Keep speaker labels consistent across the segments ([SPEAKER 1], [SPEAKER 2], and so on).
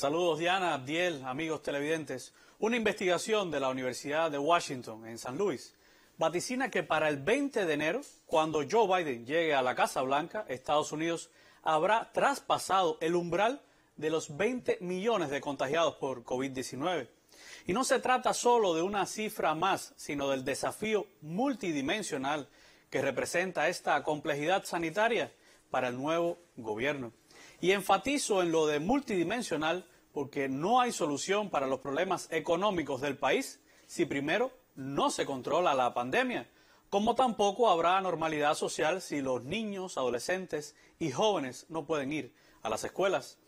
[SPEAKER 1] Saludos Diana, Abdiel, amigos televidentes. Una investigación de la Universidad de Washington en San Luis vaticina que para el 20 de enero, cuando Joe Biden llegue a la Casa Blanca, Estados Unidos habrá traspasado el umbral de los 20 millones de contagiados por COVID-19. Y no se trata solo de una cifra más, sino del desafío multidimensional que representa esta complejidad sanitaria para el nuevo gobierno. Y enfatizo en lo de multidimensional porque no hay solución para los problemas económicos del país si primero no se controla la pandemia, como tampoco habrá normalidad social si los niños, adolescentes y jóvenes no pueden ir a las escuelas.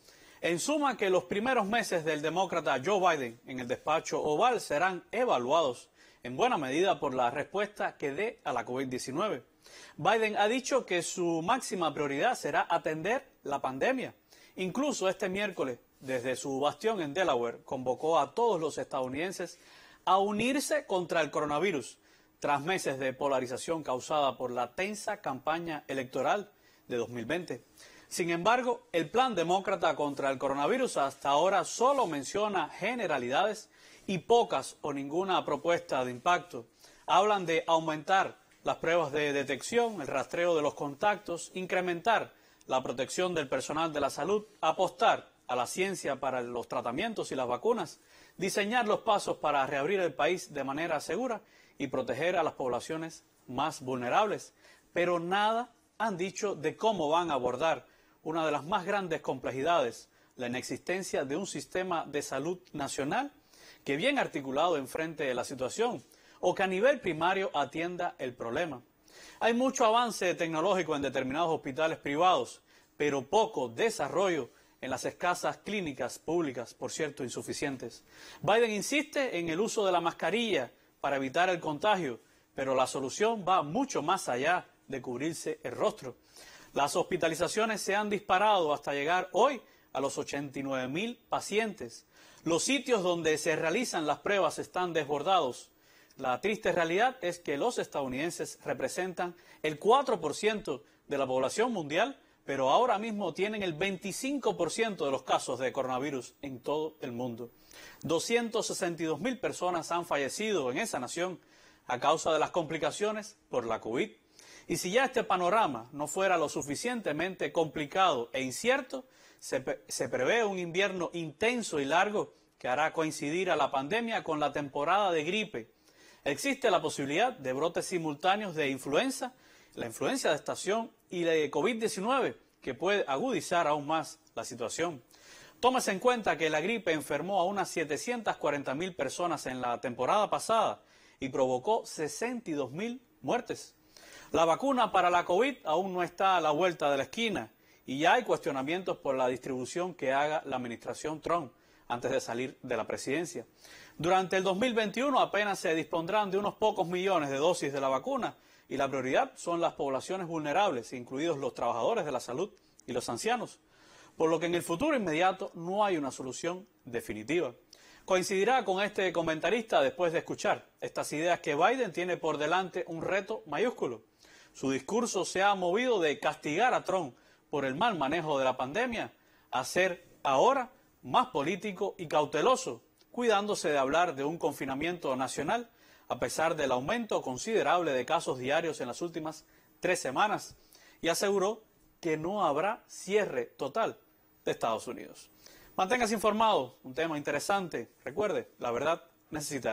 [SPEAKER 1] En suma que los primeros meses del demócrata Joe Biden en el despacho oval serán evaluados en buena medida por la respuesta que dé a la COVID-19. Biden ha dicho que su máxima prioridad será atender la pandemia. Incluso este miércoles, desde su bastión en Delaware, convocó a todos los estadounidenses a unirse contra el coronavirus, tras meses de polarización causada por la tensa campaña electoral de 2020. Sin embargo, el plan demócrata contra el coronavirus hasta ahora solo menciona generalidades y pocas o ninguna propuesta de impacto. Hablan de aumentar las pruebas de detección, el rastreo de los contactos, incrementar la protección del personal de la salud, apostar a la ciencia para los tratamientos y las vacunas, diseñar los pasos para reabrir el país de manera segura y proteger a las poblaciones más vulnerables. Pero nada han dicho de cómo van a abordar una de las más grandes complejidades, la inexistencia de un sistema de salud nacional que bien articulado enfrente de la situación o que a nivel primario atienda el problema. Hay mucho avance tecnológico en determinados hospitales privados, pero poco desarrollo en las escasas clínicas públicas, por cierto, insuficientes. Biden insiste en el uso de la mascarilla para evitar el contagio, pero la solución va mucho más allá de cubrirse el rostro. Las hospitalizaciones se han disparado hasta llegar hoy a los 89 mil pacientes los sitios donde se realizan las pruebas están desbordados. La triste realidad es que los estadounidenses representan el 4% de la población mundial, pero ahora mismo tienen el 25% de los casos de coronavirus en todo el mundo. 262 mil personas han fallecido en esa nación a causa de las complicaciones por la covid y si ya este panorama no fuera lo suficientemente complicado e incierto, se, prevé un invierno intenso y largo que hará coincidir a la pandemia con la temporada de gripe. Existe la posibilidad de brotes simultáneos de influenza, la influenza de estación y la de COVID-19, que puede agudizar aún más la situación. Tómese en cuenta que la gripe enfermó a unas 740.000 personas en la temporada pasada y provocó 62.000 muertes. La vacuna para la COVID aún no está a la vuelta de la esquina y ya hay cuestionamientos por la distribución que haga la administración Trump antes de salir de la presidencia. Durante el 2021 apenas se dispondrán de unos pocos millones de dosis de la vacuna y la prioridad son las poblaciones vulnerables, incluidos los trabajadores de la salud y los ancianos, por lo que en el futuro inmediato no hay una solución definitiva coincidirá con este comentarista después de escuchar estas ideas que Biden tiene por delante un reto mayúsculo. Su discurso se ha movido de castigar a Trump por el mal manejo de la pandemia a ser ahora más político y cauteloso, cuidándose de hablar de un confinamiento nacional a pesar del aumento considerable de casos diarios en las últimas tres semanas y aseguró que no habrá cierre total de Estados Unidos. Manténgase informado, un tema interesante. Recuerde, la verdad necesita.